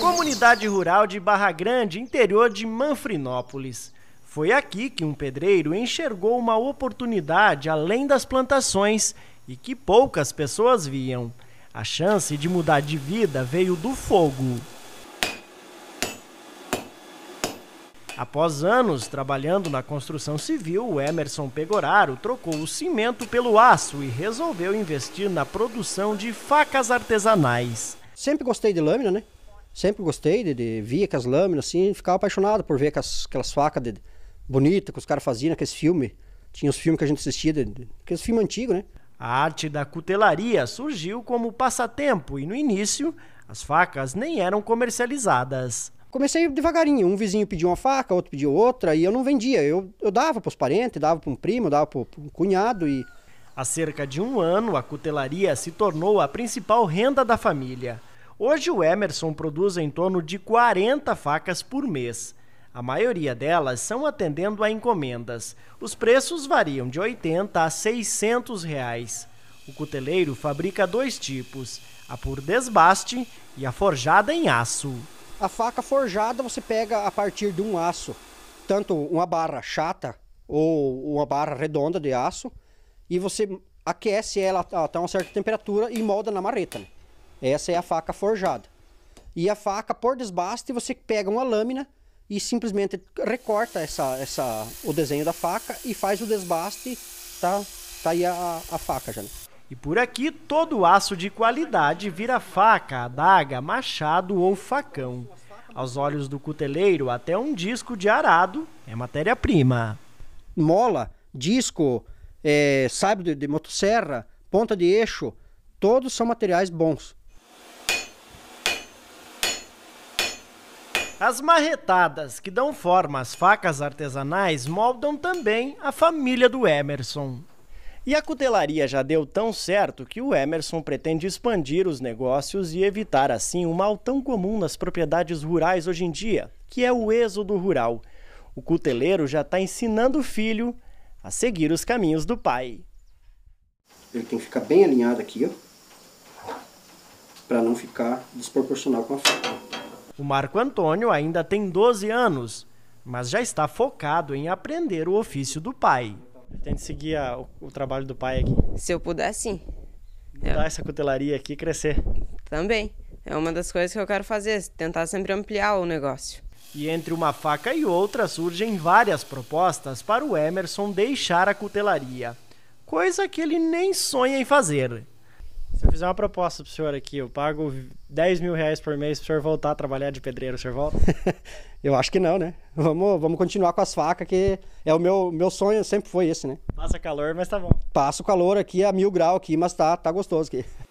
Comunidade rural de Barra Grande, interior de Manfrinópolis. Foi aqui que um pedreiro enxergou uma oportunidade além das plantações e que poucas pessoas viam. A chance de mudar de vida veio do fogo. Após anos trabalhando na construção civil, Emerson Pegoraro trocou o cimento pelo aço e resolveu investir na produção de facas artesanais. Sempre gostei de lâmina, né? Sempre gostei de, de via com as lâminas, assim, ficava apaixonado por ver aquelas, aquelas facas de, que os caras faziam naqueles filmes. Tinha os filmes que a gente assistia, de, de, aqueles filmes antigos, né? A arte da cutelaria surgiu como passatempo e no início as facas nem eram comercializadas. Comecei devagarinho, um vizinho pediu uma faca, outro pediu outra e eu não vendia. Eu, eu dava para os parentes, dava para um primo, dava para um cunhado e Há cerca de um ano, a cutelaria se tornou a principal renda da família. Hoje, o Emerson produz em torno de 40 facas por mês. A maioria delas são atendendo a encomendas. Os preços variam de 80 a 600 reais. O cuteleiro fabrica dois tipos: a por desbaste e a forjada em aço. A faca forjada você pega a partir de um aço, tanto uma barra chata ou uma barra redonda de aço e você aquece ela até uma certa temperatura e molda na marreta. Né? Essa é a faca forjada. E a faca, por desbaste, você pega uma lâmina e simplesmente recorta essa, essa, o desenho da faca e faz o desbaste, tá, tá aí a, a faca já. Né? E por aqui, todo aço de qualidade vira faca, adaga, machado ou facão. Aos olhos do cuteleiro, até um disco de arado é matéria-prima. Mola, disco, é, sabre de, de motosserra, ponta de eixo, todos são materiais bons. As marretadas que dão forma às facas artesanais moldam também a família do Emerson. E a cutelaria já deu tão certo que o Emerson pretende expandir os negócios e evitar assim o mal tão comum nas propriedades rurais hoje em dia, que é o êxodo rural. O cuteleiro já está ensinando o filho a seguir os caminhos do pai. Ele tem que ficar bem alinhado aqui, ó, para não ficar desproporcional com a faca. O Marco Antônio ainda tem 12 anos, mas já está focado em aprender o ofício do pai. Pretende seguir a, o, o, trabalho do pai aqui? Se eu puder, sim. É. Dar eu... essa cutelaria aqui e crescer. Também. É uma das coisas que eu quero fazer, tentar sempre ampliar o negócio. E entre uma faca e outra surgem várias propostas para o Emerson deixar a cutelaria, coisa que ele nem sonha em fazer. Se eu fizer uma proposta pro senhor aqui, eu pago 10 mil reais por mês pro senhor voltar a trabalhar de pedreiro, o senhor volta? eu acho que não, né? Vamos, vamos continuar com as facas, que é o meu, meu sonho, sempre foi esse, né? Passa calor, mas tá bom. Passa o calor aqui a mil grau aqui, mas tá, tá gostoso aqui.